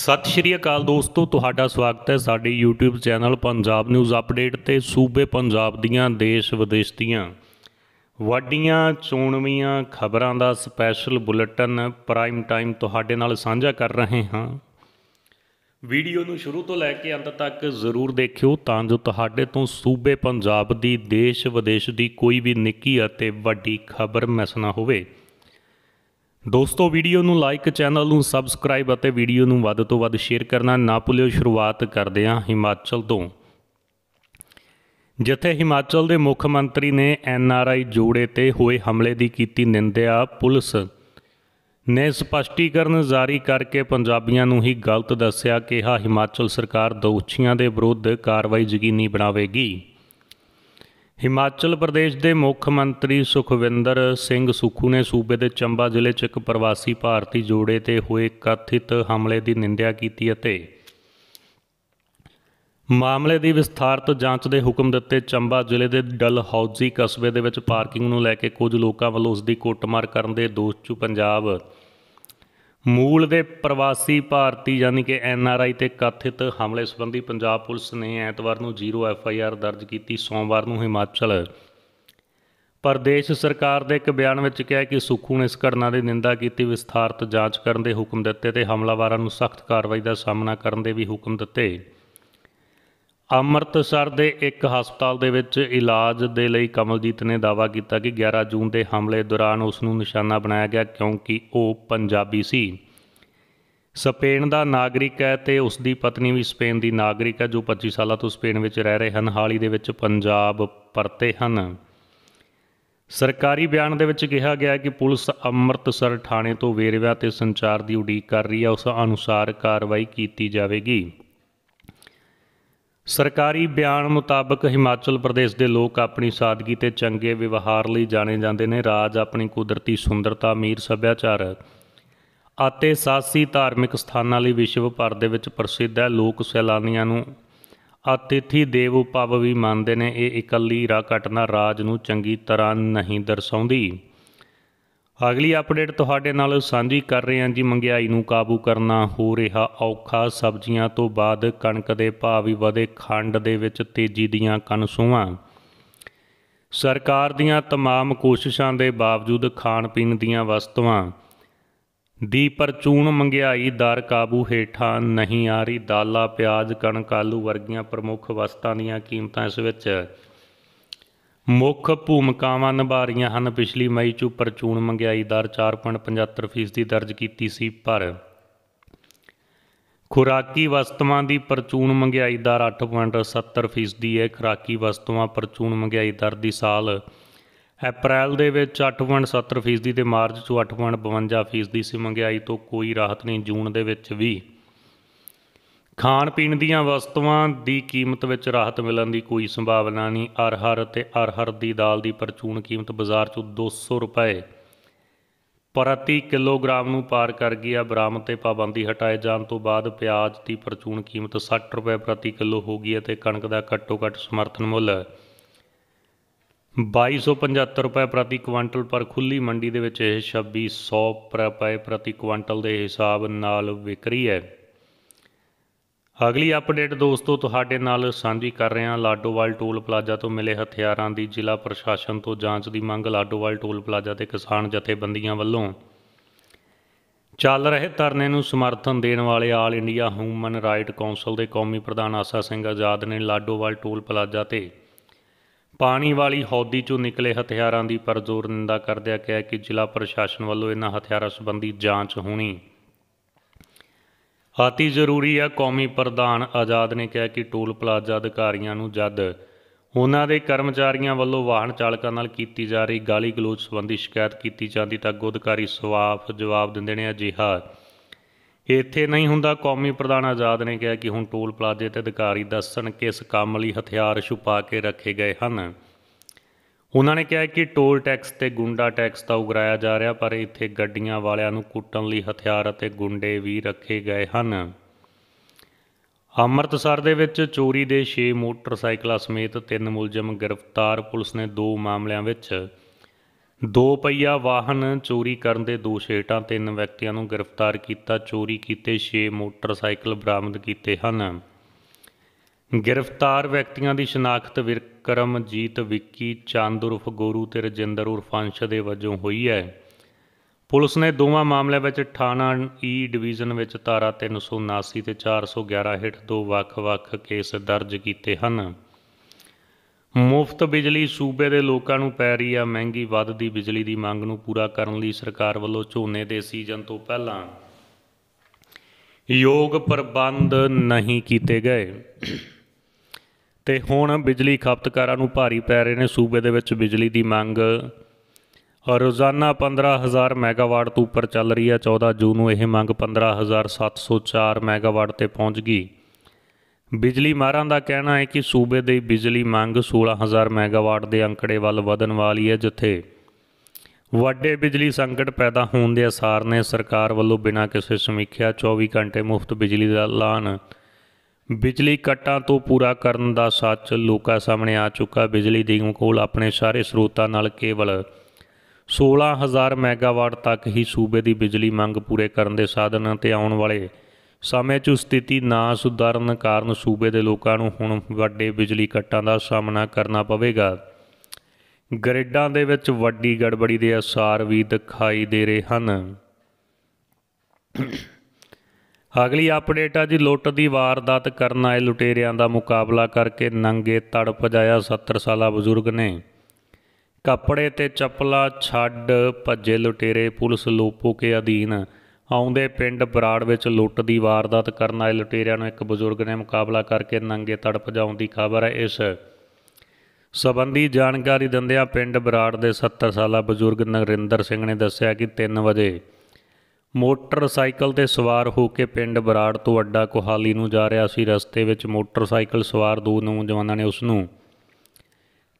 ਸਤਿ ਸ਼੍ਰੀ ਅਕਾਲ ਦੋਸਤੋ ਤੁਹਾਡਾ ਸਵਾਗਤ ਹੈ ਸਾਡੇ YouTube channel Punjab news update ਤੇ ਸੂਬੇ ਪੰਜਾਬ ਦੀਆਂ ਦੇਸ਼ ਵਿਦੇਸ਼ ਦੀਆਂ ਵੱਡੀਆਂ ਚੋਣਵੀਆਂ ਖਬਰਾਂ ਦਾ ਸਪੈਸ਼ਲ ਬੁਲੇਟਿਨ ਪ੍ਰਾਈਮ ਟਾਈਮ ਤੁਹਾਡੇ ਨਾਲ ਸਾਂਝਾ ਕਰ ਰਹੇ ਹਾਂ ਵੀਡੀਓ ਨੂੰ ਸ਼ੁਰੂ ਤੋਂ ਲੈ ਕੇ ਅੰਤ ਤੱਕ ਜ਼ਰੂਰ ਦੇਖਿਓ ਤਾਂ ਜੋ ਤੁਹਾਡੇ ਤੋਂ ਸੂਬੇ ਪੰਜਾਬ ਦੀ ਦੇਸ਼ ਵਿਦੇਸ਼ ਦੀ ਕੋਈ ਵੀ ਨਿੱਕੀ ਅਤੇ ਵੱਡੀ ਖਬਰ ਮਿਸ ਨਾ ਹੋਵੇ ਦੋਸਤੋ ਵੀਡੀਓ ਨੂੰ ਲਾਈਕ ਚੈਨਲ ਨੂੰ ਸਬਸਕ੍ਰਾਈਬ ਅਤੇ ਵੀਡੀਓ ਨੂੰ ਵੱਧ ਤੋਂ ਵੱਧ ਸ਼ੇਅਰ ਕਰਨਾ ਨਾ ਭੁੱਲਿਓ ਸ਼ੁਰੂਆਤ ਕਰਦੇ ਹਾਂ ਹਿਮਾਚਲ ਤੋਂ ਜਿੱਥੇ ਹਿਮਾਚਲ ਦੇ ਮੁੱਖ ਮੰਤਰੀ ਨੇ ਐਨ ਆਰ ਆਈ ਜੋੜੇ ਤੇ ਹੋਏ ਹਮਲੇ ਦੀ ਕੀਤੀ ਨਿੰਦਿਆ ਪੁਲਿਸ ਨੇ ਸਪਸ਼ਟੀਕਰਨ ਜਾਰੀ ਕਰਕੇ ਪੰਜਾਬੀਆਂ ਨੂੰ ਹੀ ਗਲਤ ਦੱਸਿਆ ਕਿਹਾ ਹਿਮਾਚਲ ਸਰਕਾਰ ਦੋਸ਼ੀਆਂ ਦੇ ਵਿਰੁੱਧ ਕਾਰਵਾਈ ਯਕੀਨੀ ਬਣਾਵੇਗੀ ਹਿਮਾਚਲ ਪ੍ਰਦੇਸ਼ ਦੇ ਮੁੱਖ ਮੰਤਰੀ ਸੁਖਵਿੰਦਰ ਸਿੰਘ ਸੁਖੂ ਨੇ ਸੂਬੇ ਦੇ ਚੰਬਾ ਜ਼ਿਲ੍ਹੇ 'ਚ ਇੱਕ ਪ੍ਰਵਾਸੀ ਭਾਰਤੀ ਜੋੜੇ ਤੇ ਹੋਏ ਕਥਿਤ ਹਮਲੇ ਦੀ ਨਿੰਦਿਆ ਕੀਤੀ ਅਤੇ ਮਾਮਲੇ ਦੀ ਵਿਸਥਾਰਤ ਜਾਂਚ ਦੇ ਹੁਕਮ ਦਿੱਤੇ ਚੰਬਾ ਜ਼ਿਲ੍ਹੇ ਦੇ ਡਲ ਹੌਜੀ ਕਸਬੇ ਦੇ ਵਿੱਚ ਪਾਰਕਿੰਗ ਨੂੰ ਲੈ ਕੇ ਕੁਝ ਲੋਕਾਂ ਵੱਲੋਂ ਉਸ ਦੀ ਕੁੱਟਮਾਰ ਕਰਨ ਦੇ ਦੋਸ਼ 'ਚ ਪੰਜਾਬ ਮੂਲ ਦੇ ਪ੍ਰਵਾਸੀ ਭਾਰਤੀ ਯਾਨੀ ਕਿ ਐਨ ਆਰ ਆਈ ਤੇ ਕਥਿਤ ਹਮਲੇ ਸੰਬੰਧੀ ਪੰਜਾਬ ਪੁਲਿਸ ਨੇ ਐਤਵਾਰ ਨੂੰ 0 ਐਫ ਆਈ ਆਰ ਦਰਜ ਕੀਤੀ ਸੋਮਵਾਰ ਨੂੰ ਹਿਮਾਚਲ ਪ੍ਰਦੇਸ਼ ਸਰਕਾਰ ਦੇ ਇੱਕ ਬਿਆਨ ਵਿੱਚ ਕਿਹਾ ਕਿ ਸੁਖੂ ਨੇ ਇਸ ਘਟਨਾ ਦੀ ਨਿੰਦਾ ਕੀਤੀ ਵਿਸਥਾਰਤ ਜਾਂਚ ਕਰਨ ਦੇ ਹੁਕਮ ਦਿੱਤੇ ਤੇ ਹਮਲਾਵਾਰਾਂ ਨੂੰ ਸਖਤ ਕਾਰਵਾਈ ਦਾ ਸਾਹਮਣਾ ਕਰਨ ਦੇ ਵੀ ਹੁਕਮ ਦਿੱਤੇ ਅੰਮ੍ਰਿਤਸਰ ਦੇ ਇੱਕ ਹਸਪਤਾਲ ਦੇ ਵਿੱਚ ਇਲਾਜ ਦੇ ਲਈ ਕਮਲਜੀਤ ਨੇ ਦਾਵਾ ਕੀਤਾ ਕਿ 11 ਜੂਨ ਦੇ ਹਮਲੇ ਦੌਰਾਨ ਉਸ ਨੂੰ ਨਿਸ਼ਾਨਾ ਬਣਾਇਆ ਗਿਆ ਕਿਉਂਕਿ ਉਹ ਪੰਜਾਬੀ ਸੀ ਸਪੇਨ ਦਾ ਨਾਗਰਿਕ ਹੈ ਤੇ ਉਸ ਦੀ ਪਤਨੀ ਵੀ ਸਪੇਨ ਦੀ ਨਾਗਰਿਕ ਹੈ ਜੋ 25 ਸਾਲਾਂ ਤੋਂ ਸਪੇਨ ਵਿੱਚ ਰਹਿ ਰਹੇ ਹਨ ਹਾਲ ਹੀ ਦੇ ਵਿੱਚ ਪੰਜਾਬ ਪਰਤੇ ਹਨ ਸਰਕਾਰੀ ਬਿਆਨ ਦੇ ਵਿੱਚ ਕਿਹਾ ਗਿਆ ਕਿ ਪੁਲਿਸ ਅੰਮ੍ਰਿਤਸਰ ਥਾਣੇ ਤੋਂ ਵੇਰਵਿਆਂ ਤੇ ਸੰਚਾਰ ਦੀ ਉਡੀਕ ਕਰ ਰਹੀ ਹੈ ਉਸ ਅਨੁਸਾਰ ਕਾਰਵਾਈ ਕੀਤੀ ਜਾਵੇਗੀ ਸਰਕਾਰੀ ਬਿਆਨ ਮੁਤਾਬਕ ਹਿਮਾਚਲ ਪ੍ਰਦੇਸ਼ ਦੇ ਲੋਕ ਆਪਣੀ ਸਾਦਗੀ ਤੇ ਚੰਗੇ ਵਿਵਹਾਰ ਲਈ ਜਾਣੇ ਜਾਂਦੇ ਨੇ ਰਾਜ ਆਪਣੀ ਕੁਦਰਤੀ ਸੁੰਦਰਤਾ ਅਮੀਰ ਸੱਭਿਆਚਾਰ ਅਤੇ ਸਾਸੀ ਧਾਰਮਿਕ ਸਥਾਨਾਂ ਲਈ ਵਿਸ਼ਵ ਭਰ ਦੇ ਵਿੱਚ ਪ੍ਰਸਿੱਧ ਹੈ ਲੋਕ ਸੈਲਾਨੀਆਂ ਨੂੰ ਅਤਿਥੀ ਦੇਵ ਉਪਾਵ ਵੀ ਮੰਨਦੇ ਨੇ ਇਹ ਇਕੱਲੀ ਰਾ ਘਟਨਾ ਰਾਜ ਨੂੰ ਚੰਗੀ ਤਰ੍ਹਾਂ ਨਹੀਂ ਦਰਸਾਉਂਦੀ ਅਗਲੀ ਅਪਡੇਟ ਤੁਹਾਡੇ ਨਾਲ ਸਾਂਝੀ ਕਰ ਰਹੇ ਹਾਂ ਜੀ ਮੰਗਿਆਈ ਨੂੰ ਕਾਬੂ ਕਰਨਾ ਹੋ ਰਿਹਾ ਔਖਾ ਸਬਜ਼ੀਆਂ ਤੋਂ ਬਾਅਦ ਕਣਕ ਦੇ ਭਾਅ ਵੀ ਵਧੇ ਖੰਡ ਦੇ ਵਿੱਚ ਤੇਜ਼ੀ ਦੀਆਂ ਕਨਸੂਆਂ ਸਰਕਾਰ ਦੀਆਂ तमाम ਕੋਸ਼ਿਸ਼ਾਂ ਦੇ ਬਾਵਜੂਦ ਖਾਣ ਪੀਣ ਦੀਆਂ ਵਸਤੂਆਂ ਦੀ ਪਰਚੂਨ ਮੰਗਿਆਈ ਦਰ ਕਾਬੂ ਹੇਠਾਂ ਨਹੀਂ ਆ ਰਹੀ ਦਾਲਾਂ ਪਿਆਜ਼ ਕਣਕ ਆਲੂ ਵਰਗੀਆਂ ਪ੍ਰਮੁੱਖ ਵਸਤਾਂ ਦੀਆਂ ਕੀਮਤਾਂ ਇਸ ਵਿੱਚ ਮੁੱਖ ਭੂਮਿਕਾਵਾਂ ਨਿਭਾ ਰਹੀਆਂ ਹਨ ਪਿਛਲੀ ਮਈ ਚ ਪਰਚੂਨ ਮੰਗਾਈ ਦਰ 4.75% ਦੀ ਦਰਜ ਕੀਤੀ ਸੀ ਪਰ ਖੁਰਾਕੀ ਵਸਤੂਆਂ ਦੀ ਪਰਚੂਨ ਮੰਗਾਈ ਦਰ 8.70% ਹੈ ਖੁਰਾਕੀ ਵਸਤੂਆਂ ਪਰਚੂਨ ਮੰਗਾਈ ਦਰ ਦੀ ਸਾਲ ਅਪ੍ਰੈਲ ਦੇ ਵਿੱਚ 8.70% ਦੀ ਤੇ ਮਾਰਚ ਚ 8.52% ਦੀ ਸੀ ਮੰਗਾਈ ਤੋਂ ਕੋਈ ਰਾਹਤ ਨਹੀਂ ਜੂਨ ਦੇ ਵਿੱਚ ਵੀ ਖਾਣ ਪੀਣ ਦੀਆਂ ਵਸਤੂਆਂ ਦੀ ਕੀਮਤ ਵਿੱਚ ਰਾਹਤ ਮਿਲਣ ਦੀ ਕੋਈ ਸੰਭਾਵਨਾ ਨਹੀਂ ਅਰਹਰ ਅਤੇ ਅਰਹਰ ਦੀ ਦਾਲ ਦੀ ਪਰਚੂਨ ਕੀਮਤ ਬਾਜ਼ਾਰ 'ਚ 200 ਰੁਪਏ ਪ੍ਰਤੀ ਕਿਲੋਗ੍ਰਾਮ ਨੂੰ ਪਾਰ ਕਰ ਗਈ ਆ ਬਰਾਮਦ ਤੇ ਪਾਬੰਦੀ ਹਟਾਏ ਜਾਣ ਤੋਂ ਬਾਅਦ ਪਿਆਜ਼ ਦੀ ਪਰਚੂਨ ਕੀਮਤ 60 ਰੁਪਏ ਪ੍ਰਤੀ ਕਿਲੋ ਹੋ ਗਈ ਹੈ ਤੇ ਕਣਕ ਦਾ ਘੱਟੋ-ਘੱਟ ਸਮਰਥਨ ਮੁੱਲ 2275 ਰੁਪਏ ਪ੍ਰਤੀ ਕੁਇੰਟਲ ਪਰ ਖੁੱਲੀ ਮੰਡੀ ਦੇ ਵਿੱਚ ਇਹ 2600 ਰੁਪਏ ਪ੍ਰਤੀ ਕੁਇੰਟਲ ਦੇ ਹਿਸਾਬ ਨਾਲ ਵਿਕਰੀ ਹੈ ਅਗਲੀ ਅਪਡੇਟ ਦੋਸਤੋ ਤੁਹਾਡੇ ਨਾਲ ਸਾਂਝੀ ਕਰ ਰਹੇ ਹਾਂ ਲਾਡੋਵਾਲ ਟੋਲ ਪਲਾਜ਼ਾ ਤੋਂ ਮਿਲੇ ਹਥਿਆਰਾਂ ਦੀ ਜ਼ਿਲ੍ਹਾ ਪ੍ਰਸ਼ਾਸਨ ਤੋਂ ਜਾਂਚ ਦੀ ਮੰਗ ਲਾਡੋਵਾਲ ਟੋਲ ਪਲਾਜ਼ਾ ਤੇ ਕਿਸਾਨ ਜਥੇਬੰਦੀਆਂ ਵੱਲੋਂ ਚੱਲ ਰਹੇ ਧਰਨੇ ਨੂੰ ਸਮਰਥਨ ਦੇਣ ਵਾਲੇ all India human right council ਦੇ ਕੌਮੀ ਪ੍ਰਧਾਨ ਆਸਾ ਸਿੰਘ ਆਜ਼ਾਦ ਨੇ ਲਾਡੋਵਾਲ ਟੋਲ ਪਲਾਜ਼ਾ ਤੇ ਪਾਣੀ ਵਾਲੀ ਹੌਦੀ ਚੋਂ ਨਿਕਲੇ ਹਥਿਆਰਾਂ ਦੀ ਪਰਜ਼ੋਰ ਨਿੰਦਾ ਕਰਦਿਆਂ ਕਿਹਾ ਕਿ ਜ਼ਿਲ੍ਹਾ ਪ੍ਰਸ਼ਾਸਨ ਵੱਲੋਂ ਇਹਨਾਂ ਹਥਿਆਰਾਂ ਸੰਬੰਧੀ ਜਾਂਚ ਹੋਣੀ ਆਤੀ ਜ਼ਰੂਰੀ ਆ ਕੌਮੀ ਪ੍ਰਧਾਨ ਆਜ਼ਾਦ ਨੇ ਕਿਹਾ ਕਿ ਟੋਲ ਪਲਾਜ਼ਾ ਅਧਿਕਾਰੀਆਂ ਨੂੰ ਜਦ ਉਹਨਾਂ ਦੇ ਕਰਮਚਾਰੀਆਂ ਵੱਲੋਂ ਵਾਹਨ ਚਾਲਕਾਂ ਨਾਲ ਕੀਤੀ ਜਾ ਰਹੀ ਗਾਲੀ ਗਲੋਚ ਸੰਬੰਧੀ ਸ਼ਿਕਾਇਤ ਕੀਤੀ ਜਾਂਦੀ ਤਾਂ ਗੋਦਕਾਰੀ ਸਵਾਫ ਜਵਾਬ ਦਿੰਦੇ ਨੇ ਅਜਿਹਾ ਇੱਥੇ ਨਹੀਂ ਹੁੰਦਾ ਕੌਮੀ ਪ੍ਰਧਾਨ ਆਜ਼ਾਦ ਨੇ ਕਿਹਾ ਕਿ ਹੁਣ ਟੋਲ ਪਲਾਜ਼ੇ ਤੇ ਅਧਿਕਾਰੀ ਦੱਸਣ ਕਿਸ ਕੰਮ ਲਈ ਹਥਿਆਰ ਛੁਪਾ ਕੇ ਰੱਖੇ ਗਏ ਹਨ ਉਹਨਾਂ ਨੇ ਕਿਹਾ ਕਿ ਟੋਲ ਟੈਕਸ ਤੇ ਗੁੰਡਾ ਟੈਕਸ ਤਾਂ ਉਗਰਾਇਆ ਜਾ ਰਿਹਾ ਪਰ ਇੱਥੇ ਗੱਡੀਆਂ ਵਾਲਿਆਂ ਨੂੰ ਕੁੱਟਣ ਲਈ ਹਥਿਆਰ ਅਤੇ ਗੁੰਡੇ ਵੀ ਰੱਖੇ ਗਏ ਹਨ ਅੰਮ੍ਰਿਤਸਰ ਦੇ ਵਿੱਚ ਚੋਰੀ ਦੇ 6 ਮੋਟਰਸਾਈਕਲਾਂ ਸਮੇਤ 3 ਮੁਲਜ਼ਮ ਗ੍ਰਿਫਤਾਰ ਪੁਲਿਸ ਨੇ ਦੋ ਮਾਮਲਿਆਂ ਵਿੱਚ ਦੋ ਪਹੀਆ ਵਾਹਨ ਚੋਰੀ ਕਰਨ ਦੇ ਦੋਸ਼ ਹੇਠਾਂ ਤਿੰਨ ਵਿਅਕਤੀਆਂ ਨੂੰ ਗ੍ਰਿਫਤਾਰ ਕੀਤਾ ਚੋਰੀ ਕੀਤੇ 6 ਮੋਟਰਸਾਈਕਲ ਬਰਾਮਦ ਕੀਤੇ ਹਨ ਗ੍ਰਿਫਤਾਰ ਵਿਅਕਤੀਆਂ ਦੀ ਸ਼ਨਾਖਤ ਵਿਕਰਮਜੀਤ ਵਿੱਕੀ ਚੰਦ ਉਰਫ ਗੋਰੂ ਤੇ ਰਜਿੰਦਰ ਉਰਫ ਅੰਸ਼ ਦੇ ਵਜੋਂ ਹੋਈ ਹੈ ਪੁਲਿਸ ਨੇ ਦੋਵਾਂ ਮਾਮਲਿਆਂ ਵਿੱਚ ਥਾਣਾ ਈ ਡਿਵੀਜ਼ਨ ਵਿੱਚ ਧਾਰਾ 379 ਤੇ 411 ਹਿੱਟ ਦੋ ਵੱਖ-ਵੱਖ ਕੇਸ ਦਰਜ ਕੀਤੇ ਹਨ ਮੁਫਤ ਬਿਜਲੀ ਸੂਬੇ ਦੇ ਲੋਕਾਂ ਨੂੰ ਪੈ ਰਹੀ ਆ ਮਹਿੰਗੀ ਵੱਧਦੀ ਬਿਜਲੀ ਦੀ ਮੰਗ ਨੂੰ ਪੂਰਾ ਕਰਨ ਲਈ ਸਰਕਾਰ ਵੱਲੋਂ ਝੋਨੇ ਦੇ ਸੀਜ਼ਨ ਤੋਂ ਪਹਿਲਾਂ ਯੋਗ ਪ੍ਰਬੰਧ ਨਹੀਂ ਕੀਤੇ ਗਏ ਤੇ ਹੁਣ ਬਿਜਲੀ ਖਪਤਕਾਰਾਂ ਨੂੰ ਭਾਰੀ ਪੈ ਰਹੇ ਨੇ ਸੂਬੇ ਦੇ ਵਿੱਚ ਬਿਜਲੀ ਦੀ ਮੰਗ ਰੋਜ਼ਾਨਾ 15000 ਮੈਗਾਵਾਟ ਤੋਂ ਉੱਪਰ ਚੱਲ ਰਹੀ ਹੈ 14 ਜੂਨ ਨੂੰ ਇਹ ਮੰਗ 15704 ਮੈਗਾਵਾਟ ਤੇ ਪਹੁੰਚ ਗਈ ਬਿਜਲੀ ਮਾਰਾਂ ਦਾ ਕਹਿਣਾ ਹੈ ਕਿ ਸੂਬੇ ਦੀ ਬਿਜਲੀ ਮੰਗ 16000 ਮੈਗਾਵਾਟ ਦੇ ਅੰਕੜੇ ਵੱਲ ਵਧਣ ਵਾਲੀ ਹੈ ਜਿੱਥੇ ਵੱਡੇ ਬਿਜਲੀ ਸੰਕਟ ਪੈਦਾ ਹੋਣ ਦੇ ਅਸਾਰ ਨੇ ਸਰਕਾਰ ਵੱਲੋਂ ਬਿਨਾਂ ਕਿਸੇ ਸਮੀਖਿਆ 24 ਘੰਟੇ ਮੁਫਤ ਬਿਜਲੀ ਦਾ ਐਲਾਨ ਬਿਜਲੀ ਕੱਟਾਂ ਤੋਂ ਪੂਰਾ ਕਰਨ ਦਾ ਸੱਚ ਲੋਕਾਂ ਸਾਹਮਣੇ ਆ ਚੁੱਕਾ ਬਿਜਲੀ ਦੀ ਕੋਲ ਆਪਣੇ ਸਾਰੇ ਸਰੋਤਾਂ ਨਾਲ ਕੇਵਲ 16000 ਮੈਗਾਵਾਟ ਤੱਕ ਹੀ ਸੂਬੇ ਦੀ ਬਿਜਲੀ ਮੰਗ ਪੂਰੇ ਕਰਨ ਦੇ ਸਾਧਨ ਤੇ ਆਉਣ ਵਾਲੇ ਸਮੇਂ 'ਚ ਸਥਿਤੀ ਨਾ ਸੁਧਾਰਨ ਕਾਰਨ ਸੂਬੇ ਦੇ ਲੋਕਾਂ ਨੂੰ ਹੁਣ ਵੱਡੇ ਬਿਜਲੀ ਕੱਟਾਂ ਦਾ ਸਾਹਮਣਾ ਕਰਨਾ ਪਵੇਗਾ ਗ੍ਰਿਡਾਂ ਦੇ ਵਿੱਚ ਵੱਡੀ ਗੜਬੜੀ ਦੇ ਅਸਾਰ ਵੀ ਦਿਖਾਈ ਦੇ ਰਹੇ ਹਨ ਅਗਲੀ ਅਪਡੇਟ ਆ ਜੀ ਲੁੱਟ ਦੀ ਵਾਰਦਾਤ ਕਰਨ ਆਏ ਲੁਟੇਰਿਆਂ ਦਾ ਮੁਕਾਬਲਾ ਕਰਕੇ ਨੰਗੇ ਤੜਪ ਜਾਇਆ 70 ਸਾਲਾ ਬਜ਼ੁਰਗ ਨੇ ਕੱਪੜੇ ਤੇ ਚੱਪਲਾ ਛੱਡ ਭੱਜੇ ਲੁਟੇਰੇ ਪੁਲਿਸ ਲੋਪੋ ਕੇ ਅਧੀਨ ਆਉਂਦੇ ਪਿੰਡ ਬਰਾੜ ਵਿੱਚ ਲੁੱਟ ਦੀ ਵਾਰਦਾਤ ਕਰਨ ਆਏ ਲੁਟੇਰਿਆਂ ਨੂੰ ਇੱਕ ਬਜ਼ੁਰਗ ਨੇ ਮੁਕਾਬਲਾ ਕਰਕੇ ਨੰਗੇ ਤੜਪ ਜਾਉਣ ਦੀ ਖਬਰ ਹੈ ਇਸ ਸਬੰਧੀ ਜਾਣਕਾਰੀ ਦਿੰਦਿਆਂ ਪਿੰਡ ਬਰਾੜ ਦੇ 70 ਸਾਲਾ ਬਜ਼ੁਰਗ ਨਰਿੰਦਰ ਸਿੰਘ ਨੇ ਦੱਸਿਆ ਕਿ 3 ਵਜੇ ਮੋਟਰਸਾਈਕਲ ਤੇ ਸਵਾਰ ਹੋ ਕੇ ਪਿੰਡ ਬਰਾੜ ਤੋਂ ਅੱਡਾ ਕੋਹਾਲੀ ਨੂੰ ਜਾ ਰਿਹਾ ਸੀ ਰਸਤੇ ਵਿੱਚ ਮੋਟਰਸਾਈਕਲ ਸਵਾਰ ਦੋ ਨੌਜਵਾਨਾਂ ਨੇ ਉਸ ਨੂੰ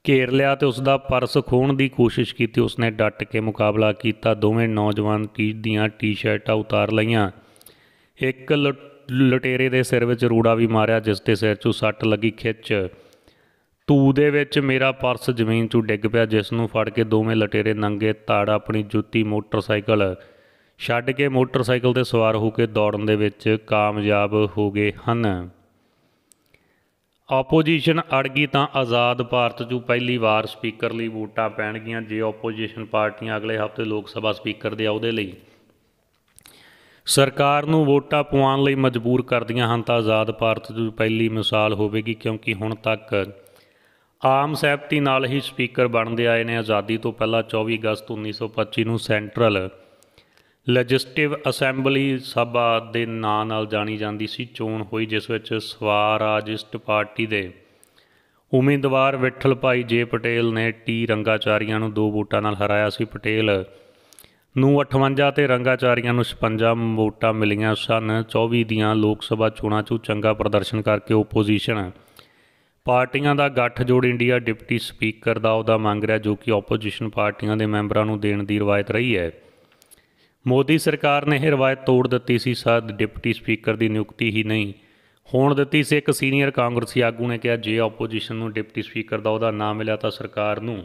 ਘੇਰ ਲਿਆ ਤੇ ਉਸ ਦਾ ਪਰਸ ਖੋਣ ਦੀ ਕੋਸ਼ਿਸ਼ ਕੀਤੀ ਉਸ ਨੇ ਡਟ ਕੇ ਮੁਕਾਬਲਾ ਕੀਤਾ ਦੋਵੇਂ ਨੌਜਵਾਨ ਟੀ ਦੀਆਂ ਟੀ-ਸ਼ਰਟਾਂ ਉਤਾਰ ਲਈਆਂ ਇੱਕ ਲਟੇਰੇ ਦੇ ਸਿਰ ਵਿੱਚ ਰੂੜਾ ਵੀ ਮਾਰਿਆ ਜਿਸ ਦੇ ਸਿਰ 'ਚੋਂ ਸੱਟ ਲੱਗੀ ਖਿੱਚ ਤੂ ਦੇ ਵਿੱਚ ਮੇਰਾ ਪਰਸ ਜ਼ਮੀਨ 'ਚੋਂ ਡਿੱਗ ਪਿਆ ਜਿਸ ਨੂੰ ਫੜ ਕੇ ਦੋਵੇਂ ਲਟੇਰੇ ਨੰਗੇ ਤਾੜ ਆਪਣੀ ਜੁੱਤੀ ਮੋਟਰਸਾਈਕਲ ਛੱਡ ਕੇ ਮੋਟਰਸਾਈਕਲ ਤੇ ਸਵਾਰ ਹੋ ਕੇ ਦੌੜਨ ਦੇ ਵਿੱਚ ਕਾਮਯਾਬ ਹੋ ਗਏ ਹਨ ਆਪੋਜੀਸ਼ਨ ਅੜ ਗਈ ਤਾਂ ਆਜ਼ਾਦ ਭਾਰਤ 'ਚੋਂ ਪਹਿਲੀ ਵਾਰ ਸਪੀਕਰ ਲਈ ਵੋਟਾਂ ਪੈਣਗੀਆਂ ਜੇ ਆਪੋਜੀਸ਼ਨ ਪਾਰਟੀਆਂ ਅਗਲੇ ਹਫ਼ਤੇ ਲੋਕ ਸਭਾ ਸਪੀਕਰ ਦੇ ਆਉਦੇ ਲਈ ਸਰਕਾਰ ਨੂੰ ਵੋਟਾਂ ਪਵਾਉਣ ਲਈ ਮਜਬੂਰ ਕਰਦੀਆਂ ਹਨ ਤਾਂ ਆਜ਼ਾਦ ਭਾਰਤ 'ਚੋਂ ਪਹਿਲੀ ਮਿਸਾਲ ਹੋਵੇਗੀ ਕਿਉਂਕਿ ਹੁਣ ਤੱਕ ਆਮ ਸਹਿਮਤੀ ਨਾਲ ਹੀ ਸਪੀਕਰ ਬਣਦੇ ਆਏ ਨੇ ਆਜ਼ਾਦੀ ਤੋਂ ਪਹਿਲਾਂ 24 ਅਗਸਤ 1925 ਨੂੰ ਸੈਂਟਰਲ ਲੈਜਿਸਟਿਵ ਅਸੈਂਬਲੀ ਸਭਾ ਦੇ ਨਾਂ ਨਾਲ ਜਾਣੀ ਜਾਂਦੀ ਸੀ ਚੋਣ ਹੋਈ ਜਿਸ ਵਿੱਚ ਸਵਾਰਾਜਿਸਟ ਪਾਰਟੀ ਦੇ ਉਮੀਦਵਾਰ ਵਿੱਠਲ ਭਾਈ ਜੇ ਪਟੇਲ ਨੇ ਟੀ ਰੰਗਾਚਾਰੀਆਂ ਨੂੰ ਦੋ ਵੋਟਾਂ ਨਾਲ ਹਰਾਇਆ ਸੀ ਪਟੇਲ ਨੂੰ 58 ਤੇ ਰੰਗਾਚਾਰੀਆਂ ਨੂੰ 56 ਵੋਟਾਂ ਮਿਲੀਆਂ ਸਨ 24 ਦੀਆਂ ਲੋਕ ਸਭਾ ਚੋਣਾਂ 'ਚੋਂ ਚੰਗਾ ਪ੍ਰਦਰਸ਼ਨ ਕਰਕੇ ਓਪੋਜੀਸ਼ਨ ਪਾਰਟੀਆਂ ਦਾ ਗੱਠ ਜੋੜ ਇੰਡੀਆ ਡਿਪਟੀ ਸਪੀਕਰ ਦਾ ਉਹਦਾ ਮੰਗ ਰਿਹਾ ਜੋ ਕਿ ਆਪੋਜੀਸ਼ਨ ਪਾਰਟੀਆਂ ਦੇ ਮੈਂਬਰਾਂ ਨੂੰ ਦੇਣ ਦੀ ਰਵਾਇਤ ਰਹੀ ਹੈ ਮੋਦੀ ਸਰਕਾਰ ਨੇ ਇਹ ਰਵਾਇਤ ਤੋੜ ਦਿੱਤੀ ਸੀ ਸਾਦ ਡਿਪਟੀ ਸਪੀਕਰ ਦੀ ਨਿਯੁਕਤੀ ਹੀ ਨਹੀਂ ਹੋਣ ਦਿੱਤੀ ਸੀ ਇੱਕ ਸੀਨੀਅਰ ਕਾਂਗਰਸੀ ਆਗੂ ਨੇ ਕਿਹਾ ਜੇ ਆਪੋਜੀਸ਼ਨ ਨੂੰ ਡਿਪਟੀ ਸਪੀਕਰ ਦਾ ਉਹਦਾ ਨਾਮ ਮਿਲਿਆ ਤਾਂ ਸਰਕਾਰ ਨੂੰ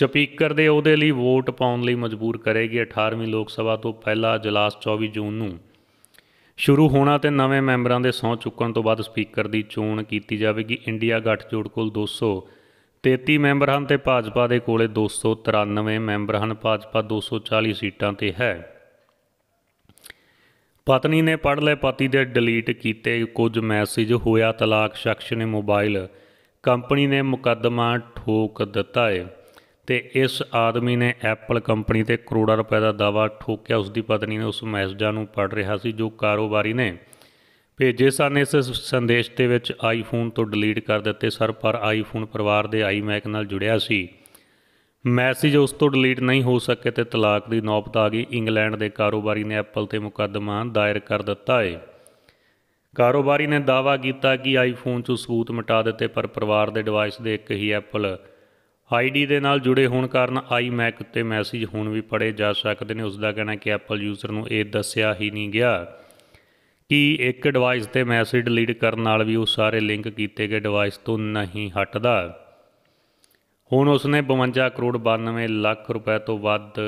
ਸਪੀਕਰ ਦੇ ਉਹਦੇ ਲਈ ਵੋਟ ਪਾਉਣ ਲਈ ਮਜਬੂਰ ਕਰੇਗੀ 18ਵੀਂ ਲੋਕ ਸਭਾ ਤੋਂ ਪਹਿਲਾ ਜਲਾਸ 24 ਜੂਨ ਨੂੰ ਸ਼ੁਰੂ ਹੋਣਾ ਤੇ ਨਵੇਂ ਮੈਂਬਰਾਂ ਦੇ ਸੌ ਚੁੱਕਣ ਤੋਂ ਬਾਅਦ ਸਪੀਕਰ ਦੀ ਚੋਣ ਕੀਤੀ ਜਾਵੇਗੀ ਇੰਡੀਆ ਗੱਠਜੋੜ ਕੋਲ 200 33 ਮੈਂਬਰ ਹਨ ਤੇ ਭਾਜਪਾ ਦੇ ਕੋਲੇ 293 ਮੈਂਬਰ ਹਨ ਭਾਜਪਾ 240 ਸੀਟਾਂ ਤੇ ਹੈ ਪਤਨੀ ਨੇ ਪੜ ਲੈ ਪਤੀ ਦੇ ਡਿਲੀਟ ਕੀਤੇ ਕੁਝ ਮੈਸੇਜ ਹੋਇਆ ਤਲਾਕ ਸ਼ਖਸ ਨੇ ਮੋਬਾਈਲ ਕੰਪਨੀ ਨੇ ਮੁਕੱਦਮਾ ਠੋਕ ਦਿੱਤਾ ਹੈ ਤੇ ਇਸ ਆਦਮੀ ਨੇ ਐਪਲ ਕੰਪਨੀ ਤੇ ਕਰੋੜਾਂ ਰੁਪਏ ਦਾ ਦਾਵਾ ਠੋਕਿਆ ਉਸ ਦੀ ਪਤਨੀ ਨੇ ਉਸ ਮੈਸੇਜਾਂ ਨੂੰ ਪੜ ਰਿਹਾ ਸੀ ਜੋ ਕਾਰੋਬਾਰੀ ਨੇ ਭੇਜੇ ਸਨ ਇਸ ਸੰਦੇਸ਼ ਦੇ ਵਿੱਚ ਆਈਫੋਨ ਤੋਂ ਡਿਲੀਟ ਕਰ ਦਿੱਤੇ ਸਰ ਪਰ ਆਈਫੋਨ ਪਰਿਵਾਰ ਦੇ ਆਈਮੈਕ ਨਾਲ ਜੁੜਿਆ ਸੀ ਮੈਸੇਜ ਉਸ ਤੋਂ ਡਿਲੀਟ ਨਹੀਂ ਹੋ ਸਕੇ ਤੇ ਤਲਾਕ ਦੀ ਨੌਬਤ ਆ ਗਈ ਇੰਗਲੈਂਡ ਦੇ ਕਾਰੋਬਾਰੀ ਨੇ ਐਪਲ ਤੇ ਮੁਕੱਦਮਾ ਦਾਇਰ ਕਰ ਦਿੱਤਾ ਹੈ ਕਾਰੋਬਾਰੀ ਨੇ ਦਾਵਾ ਕੀਤਾ ਕਿ ਆਈਫੋਨ 'ਚੋਂ ਸਬੂਤ ਮਿਟਾ ਦਿੱਤੇ ਪਰ ਪਰਿਵਾਰ ਦੇ ਡਿਵਾਈਸ ਦੇ ਇੱਕ ਹੀ ਐਪਲ ਆਈਡੀ ਦੇ ਨਾਲ ਜੁੜੇ ਹੋਣ ਕਾਰਨ ਆਈਮੈਕ ਉੱਤੇ ਮੈਸੇਜ ਹੁਣ ਵੀ ਪੜੇ ਜਾ ਸਕਦੇ ਨੇ ਉਸ ਦਾ ਕਹਿਣਾ ਕਿ ਐਪਲ ਯੂਜ਼ਰ ਨੂੰ ਇਹ ਦੱਸਿਆ ਹੀ ਨਹੀਂ ਗਿਆ ਕਿ ਇੱਕ ਡਿਵਾਈਸ ਤੇ ਮੈਸੇਜ ਡਿਲੀਟ ਕਰਨ ਨਾਲ ਵੀ ਉਹ ਸਾਰੇ ਲਿੰਕ ਕੀਤੇ ਗਏ ਡਿਵਾਈਸ ਤੋਂ ਨਹੀਂ ਹਟਦਾ ਹੁਣ ਉਸਨੇ 52 ਕਰੋੜ 92 ਲੱਖ ਰੁਪਏ ਤੋਂ ਵੱਧ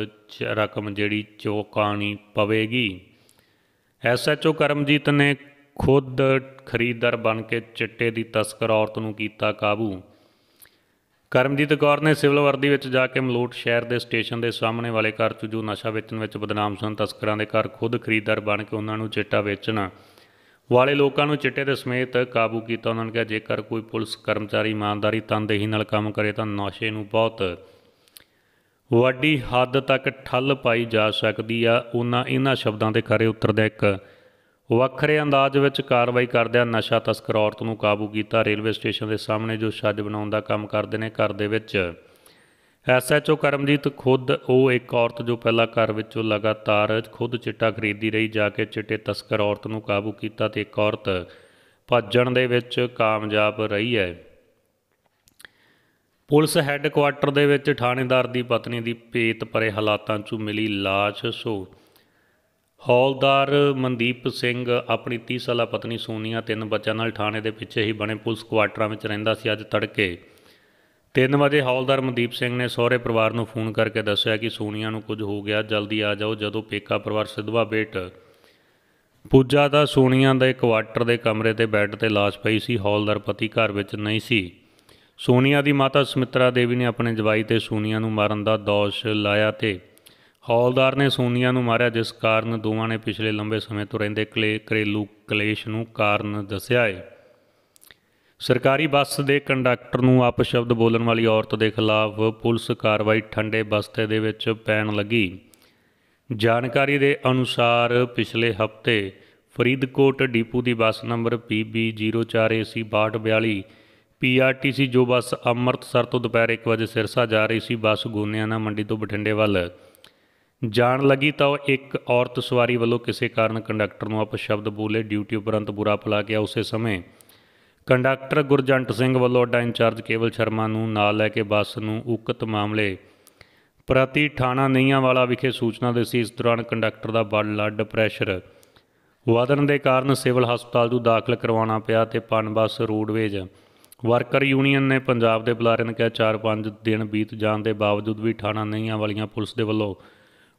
ਰਕਮ ਜਿਹੜੀ ਚੋਕਾਣੀ ਪਵੇਗੀ ਐਸਐਚਓ ਕਰਮਜੀਤ ਨੇ ਖੁਦ ਖਰੀਦਦਾਰ ਬਣ ਕੇ ਚਿੱਟੇ ਦੀ ਤਸਕਰ ਔਰਤ ਨੂੰ ਕੀਤਾ ਕਾਬੂ ਕਰਮਜੀਤ ਕੌਰ ਨੇ ਸਿਵਲ ਵਰਦੀ ਵਿੱਚ ਜਾ ਕੇ ਮਲੋਟ ਸ਼ਹਿਰ ਦੇ ਸਟੇਸ਼ਨ ਦੇ ਸਾਹਮਣੇ ਵਾਲੇ ਘਰ 'ਚ ਜੋ ਨਸ਼ਾ ਵੇਚਣ ਵਿੱਚ ਬਦਨਾਮ ਸਨ ਤਸਕਰਾਂ ਦੇ ਘਰ ਖੁਦ ਖਰੀਦਦਾਰ ਬਣ ਕੇ ਉਹਨਾਂ ਨੂੰ ਚਿੱਟਾ ਵੇਚਣਾ ਵਾਲੇ ਲੋਕਾਂ ਨੂੰ ਚਿੱਟੇ ਦੇ ਸਮੇਤ ਕਾਬੂ ਕੀਤਾ ਉਹਨਾਂ ਨੇ ਕਿਹਾ ਜੇਕਰ ਕੋਈ ਪੁਲਿਸ ਕਰਮਚਾਰੀ ਇਮਾਨਦਾਰੀ ਤਨਦੇਹੀ ਨਾਲ ਕੰਮ ਕਰੇ ਤਾਂ ਨਸ਼ੇ ਨੂੰ ਬਹੁਤ ਵੱਡੀ ਹੱਦ ਤੱਕ ਠੱਲ ਪਾਈ ਜਾ ਸਕਦੀ ਆ ਉਹਨਾਂ ਇਹਨਾਂ ਸ਼ਬਦਾਂ ਦੇ ਖਰੇ ਉਤਰਦਾ ਇੱਕ ਵੱਖਰੇ ਅੰਦਾਜ਼ ਵਿੱਚ ਕਾਰਵਾਈ ਕਰਦਿਆਂ ਨਸ਼ਾ ਤਸਕਰ ਔਰਤ ਨੂੰ ਕਾਬੂ ਕੀਤਾ ਰੇਲਵੇ ਸਟੇਸ਼ਨ ਦੇ ਸਾਹਮਣੇ ਜੋ ਛੱਜ ਬਣਾਉਣ ਦਾ ਕੰਮ ਕਰਦੇ ਨੇ ਘਰ ਦੇ ਵਿੱਚ ਐਸਐਚਓ ਕਰਮਜੀਤ ਖੁਦ ਉਹ ਇੱਕ ਔਰਤ ਜੋ ਪਹਿਲਾਂ ਘਰ ਵਿੱਚੋਂ ਲਗਾਤਾਰ ਖੁਦ ਚਿੱਟਾ ਖਰੀਦੀ ਰਹੀ ਜਾ ਕੇ ਚਿੱਟੇ ਤਸਕਰ ਔਰਤ ਨੂੰ ਕਾਬੂ ਕੀਤਾ ਤੇ ਇੱਕ ਔਰਤ ਭੱਜਣ ਦੇ ਵਿੱਚ ਕਾਮਯਾਬ ਰਹੀ ਹੈ ਪੁਲਿਸ ਹੈੱਡਕੁਆਰਟਰ ਦੇ ਵਿੱਚ ਥਾਣੇਦਾਰ ਦੀ ਪਤਨੀ ਦੀ ਪੇਤ ਪਰੇ ਹਾਲਾਤਾਂ 'ਚੋਂ ਮਿਲੀ ਲਾਸ਼ ਸੋ ਹੌਲਦਾਰ ਮਨਦੀਪ ਸਿੰਘ ਆਪਣੀ 30 ਸਾਲਾ ਪਤਨੀ ਸੋਨੀਆ ਤਿੰਨ ਬੱਚਿਆਂ ਨਾਲ ਥਾਣੇ ਦੇ ਪਿੱਛੇ ਹੀ ਬਣੇ ਪੁਲਿਸ ਕੁਆਟਰਾਂ ਵਿੱਚ ਰਹਿੰਦਾ ਸੀ ਅੱਜ ਤੜਕੇ 3 ਵਜੇ ਹੌਲਦਾਰ ਮਨਦੀਪ ਸਿੰਘ ਨੇ ਸਹੁਰੇ ਪਰਿਵਾਰ ਨੂੰ ਫੋਨ ਕਰਕੇ ਦੱਸਿਆ ਕਿ ਸੋਨੀਆ ਨੂੰ ਕੁਝ ਹੋ ਗਿਆ ਜਲਦੀ ਆ ਜਾਓ ਜਦੋਂ ਪੇਕਾ ਪਰਿਵਾਰ ਸਿਧਵਾ ਬੇਟ ਪੂਜਾ ਦਾ ਸੋਨੀਆ ਦੇ ਕੁਆਟਰ ਦੇ ਕਮਰੇ ਤੇ ਬੈੱਡ ਤੇ ਲਾਸ਼ ਪਈ ਸੀ ਹੌਲਦਾਰ ਪਤੀ ਘਰ ਵਿੱਚ ਨਹੀਂ ਸੀ ਸੋਨੀਆ ਦੀ ਮਾਤਾ ਸੁਮਿਤਰਾ ਦੇਵੀ ਨੇ ਆਪਣੇ ਜਵਾਈ ਤੇ ਸੋਨੀਆ ਨੂੰ ਮਾਰਨ ਦਾ ਦੋਸ਼ ਲਾਇਆ ਤੇ ਹੌਲਦਾਰ ਨੇ ਸੋਨੀਆ ਨੂੰ ਮਾਰਿਆ ਜਿਸ ਕਾਰਨ ਦੋਵਾਂ ਨੇ ਪਿਛਲੇ ਲੰਬੇ ਸਮੇਂ ਤੋਂ ਰਹਿੰਦੇ ਕਲੇ ਕਰੇਲੂ ਕਲੇਸ਼ ਨੂੰ ਕਾਰਨ ਦੱਸਿਆ ਹੈ ਸਰਕਾਰੀ ਬੱਸ ਦੇ ਕੰਡਕਟਰ ਨੂੰ ਅਪਸ਼ਬਦ ਬੋਲਣ ਵਾਲੀ ਔਰਤ ਦੇ ਖਿਲਾਫ ਪੁਲਿਸ ਕਾਰਵਾਈ ਠੰਡੇ ਬਸਤੇ ਦੇ ਵਿੱਚ ਪੈਣ ਲੱਗੀ ਜਾਣਕਾਰੀ ਦੇ ਅਨੁਸਾਰ ਪਿਛਲੇ ਹਫਤੇ ਫਰੀਦਕੋਟ ਡੀਪੂ ਦੀ ਬੱਸ ਨੰਬਰ PB04AC6242 PRTC ਜੋ ਬੱਸ ਅੰਮ੍ਰਿਤਸਰ ਤੋਂ ਦੁਪਹਿਰ 1 ਵਜੇ ਸਿਰਸਾ ਜਾ ਰਹੀ ਸੀ ਬੱਸ ਗੋਨਿਆਣਾ ਮੰਡੀ ਤੋਂ ਬਠਿੰਡੇ ਵੱਲ ਜਾਣ ਲੱਗੀ ਤਾਂ ਉਹ ਇੱਕ ਔਰਤ ਸਵਾਰੀ ਵੱਲੋਂ ਕਿਸੇ ਕਾਰਨ ਕੰਡਕਟਰ ਨੂੰ ਅਪਸ਼ਬਦ ਬੋਲੇ ਡਿਊਟੀ ਉਪਰੰਤ ਬੁਰਾ ਭਲਾ ਗਿਆ ਉਸੇ ਸਮੇਂ ਕੰਡਕਟਰ ਗੁਰਜੰਟ ਸਿੰਘ ਵੱਲੋਂ ਅੱਡਾ ਇੰਚਾਰਜ ਕੇਵਲ ਸ਼ਰਮਾ ਨੂੰ ਨਾਲ ਲੈ ਕੇ ਬੱਸ ਨੂੰ ਉਕਤ ਮਾਮਲੇ ਪ੍ਰਤੀ ਥਾਣਾ ਨਈਆਂ ਵਾਲਾ ਵਿਖੇ ਸੂਚਨਾ ਦੇ ਸੀ ਇਸ ਦੌਰਾਨ ਕੰਡਕਟਰ ਦਾ ਬਲੱਡ ਪ੍ਰੈਸ਼ਰ ਵਧਣ ਦੇ ਕਾਰਨ ਸਿਵਲ ਹਸਪਤਾਲ ਨੂੰ ਦਾਖਲ ਕਰਵਾਉਣਾ ਪਿਆ ਤੇ ਪਨਬਸ ਰੋਡਵੇਜ ਵਰਕਰ ਯੂਨੀਅਨ ਨੇ ਪੰਜਾਬ ਦੇ ਬੁਲਾਰੇ ਨੇ ਕਿਹਾ 4-5 ਦਿਨ ਬੀਤ ਜਾਣ ਦੇ ਬਾਵਜੂਦ ਵੀ ਥਾਣਾ ਨਈਆਂ ਵਾਲੀਆਂ ਪੁਲਿਸ ਦੇ ਵੱਲੋਂ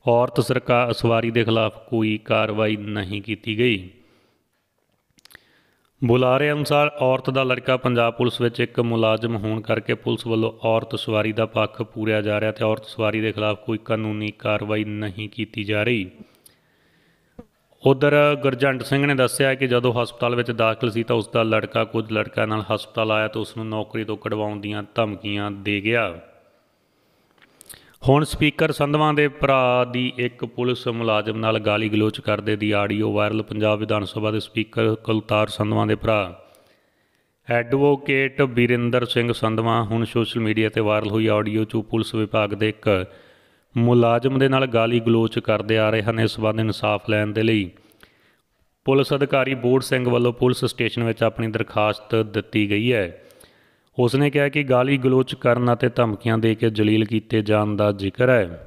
ਔਰਤ ਸਰਕਾਰ ਅਸਵਾਰੀ ਦੇ ਖਿਲਾਫ ਕੋਈ ਕਾਰਵਾਈ ਨਹੀਂ ਕੀਤੀ ਗਈ ਬੁਲਾਰੇ ਅਨੁਸਾਰ ਔਰਤ ਦਾ ਲੜਕਾ ਪੰਜਾਬ ਪੁਲਿਸ ਵਿੱਚ ਇੱਕ ਮੁਲਾਜ਼ਮ ਹੋਣ ਕਰਕੇ ਪੁਲਿਸ ਵੱਲੋਂ ਔਰਤ ਸਵਾਰੀ ਦਾ ਪੱਖ ਪੂਰਿਆ ਜਾ ਰਿਹਾ ਤੇ ਔਰਤ ਸਵਾਰੀ ਦੇ ਖਿਲਾਫ ਕੋਈ ਕਾਨੂੰਨੀ ਕਾਰਵਾਈ ਨਹੀਂ ਕੀਤੀ ਜਾ ਰਹੀ ਉਧਰ ਗੁਰਜੰਟ ਸਿੰਘ ਨੇ ਦੱਸਿਆ ਕਿ ਜਦੋਂ ਹਸਪਤਾਲ ਵਿੱਚ ਦਾਖਲ ਸੀ ਤਾਂ ਉਸ ਦਾ ਲੜਕਾ ਕੁਝ ਲੜਕਾ ਨਾਲ ਹਸਪਤਾਲ ਆਇਆ ਤਾਂ ਉਸ ਨੂੰ ਨੌਕਰੀ ਤੋਂ ਕਢਵਾਉਣ ਦੀਆਂ ਧਮਕੀਆਂ ਦੇ ਗਿਆ ਹੁਣ ਸਪੀਕਰ ਸੰਧਵਾਂ ਦੇ ਭਰਾ ਦੀ ਇੱਕ ਪੁਲਿਸ ਮੁਲਾਜ਼ਮ ਨਾਲ ਗਾਲੀ ਗਲੋਚ ਕਰਦੇ ਦੀ ਆਡੀਓ ਵਾਇਰਲ ਪੰਜਾਬ ਵਿਧਾਨ ਸਭਾ ਦੇ ਸਪੀਕਰ ਕੁਲਤਾਰ ਸੰਧਵਾਂ ਦੇ ਭਰਾ ਐਡਵੋਕੇਟ ਬਿਰਿੰਦਰ ਸਿੰਘ ਸੰਧਵਾਂ ਹੁਣ ਸੋਸ਼ਲ ਮੀਡੀਆ ਤੇ ਵਾਇਰਲ ਹੋਈ ਆਡੀਓ 'ਚ ਪੁਲਿਸ ਵਿਭਾਗ ਦੇ ਇੱਕ ਮੁਲਾਜ਼ਮ ਦੇ ਨਾਲ ਗਾਲੀ ਗਲੋਚ ਕਰਦੇ ਆ ਰਹੇ ਹਨ ਇਸ ਸੰਬੰਧ ਇਨਸਾਫ ਲੈਣ ਦੇ ਲਈ ਪੁਲਿਸ ਅਧਿਕਾਰੀ ਬੋਰਡ ਸਿੰਘ ਵੱਲੋਂ ਪੁਲਿਸ ਸਟੇਸ਼ਨ ਵਿੱਚ ਆਪਣੀ ਦਰਖਾਸਤ ਦਿੱਤੀ ਗਈ ਹੈ ਉਸ ਨੇ ਕਿਹਾ ਕਿ ਗਾਲੀ ਗਲੋਚ ਕਰਨ ਅਤੇ ਧਮਕੀਆਂ ਦੇ ਕੇ ਜਲੀਲ ਕੀਤੇ ਜਾਣ ਦਾ ਜ਼ਿਕਰ ਹੈ